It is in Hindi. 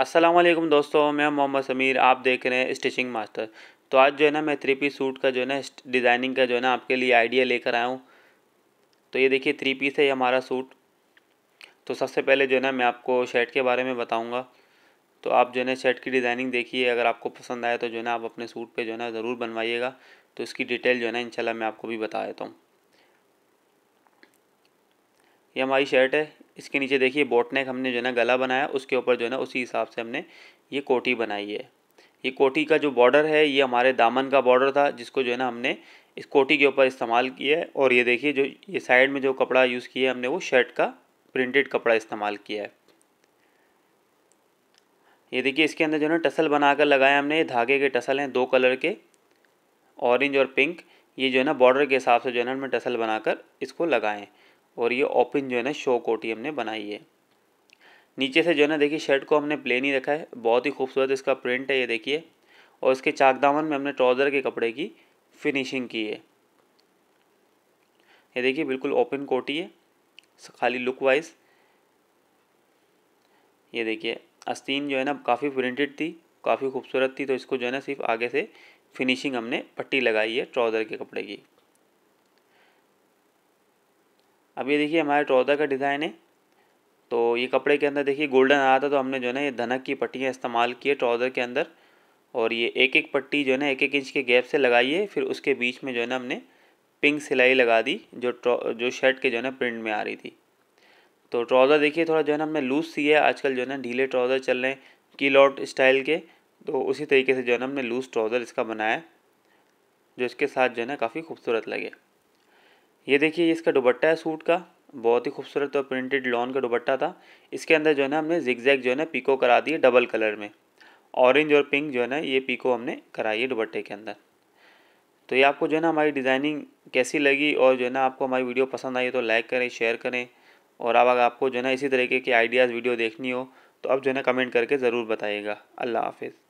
असलम दोस्तों मैं मोहम्मद समीर आप देख रहे हैं स्टिचिंग मास्टर तो आज जो है ना मैं थ्री पीस सूट का जो है ना डिज़ाइनिंग का जो है ना आपके लिए आइडिया लेकर आया हूँ तो ये देखिए थ्री पीस है ये हमारा सूट तो सबसे पहले जो है ना मैं आपको शर्ट के बारे में बताऊँगा तो आप जो है ना शर्ट की डिज़ाइनिंग देखिए अगर आपको पसंद आए तो जो है ना आप अपने सूट पर जो है ना ज़रूर बनवाइएगा तो इसकी डिटेल जो है ना इंशाल्लाह मैं आपको भी बता देता हूँ ये हमारी शर्ट है इसके नीचे देखिए बोटनेक हमने जो है ना गला बनाया उसके ऊपर जो है ना उसी हिसाब से हमने ये कोटी बनाई है ये कोटी का जो बॉर्डर है ये हमारे दामन का बॉर्डर था जिसको जो है ना हमने इस कोटी के ऊपर इस्तेमाल किया है और ये देखिए जो ये साइड में जो कपड़ा यूज़ किया है हमने वो शर्ट का प्रिंटेड कपड़ा इस्तेमाल किया है ये देखिए इसके अंदर जो है ना टसल बनाकर लगाया हमने ये धागे के टसल हैं दो कलर के ऑरेंज और पिंक ये जो है ना बॉर्डर के हिसाब से जो है ना हमने टसल बनाकर इसको लगाएं और ये ओपन जो है ना शो कोटी हमने बनाई है नीचे से जो है ना देखिए शर्ट को हमने प्लेन ही रखा है बहुत ही खूबसूरत इसका प्रिंट है ये देखिए और इसके चाकदामन में हमने ट्राउज़र के कपड़े की फिनिशिंग की है ये देखिए बिल्कुल ओपन कोटी है खाली लुक वाइज ये देखिए आस्तीन जो है ना काफ़ी प्रिंटेड थी काफ़ी खूबसूरत थी तो इसको जो है ना सिर्फ आगे से फिनिशिंग हमने पट्टी लगाई है ट्राउज़र के कपड़े की अब ये देखिए हमारे चौदह का डिज़ाइन है तो ये कपड़े के अंदर देखिए गोल्डन आ रहा था तो हमने जो है ना ये धनक की पट्टियाँ इस्तेमाल किए ट्राउज़र के अंदर और ये एक एक पट्टी जो है ना एक एक इंच के गैप से लगाई है फिर उसके बीच में जो है ना हमने पिंक सिलाई लगा दी जो जो शर्ट के जो है ना प्रिंट में आ रही थी तो ट्राउज़र देखिए थोड़ा जो है ना हमने लूज़ सी है आजकल जो है ना ढीले ट्राउज़र चल रहे हैं की लॉट स्टाइल के तो उसी तरीके से जो है ना हमने लूज़ ट्राउज़र इसका बनाया जो इसके साथ जो है ना काफ़ी खूबसूरत लगे ये देखिए इसका दुबट्टा है सूट का बहुत ही खूबसूरत और प्रिंटेड लॉन का दुबट्टा था इसके अंदर जो है ना हमने जिगजैग जो है ना पीको करा दिए डबल कलर में ऑरेंज और पिंक जो है ना ये पीको हमने कराई है दुबट्टे के अंदर तो ये आपको जो है ना हमारी डिज़ाइनिंग कैसी लगी और जो है ना आपको हमारी वीडियो पसंद आई तो लाइक करें शेयर करें और अब अगर आपको जो है ना इसी तरीके की आइडियाज़ वीडियो देखनी हो तो आप जो है ना कमेंट करके ज़रूर बताइएगा अल्लाह हाफिज़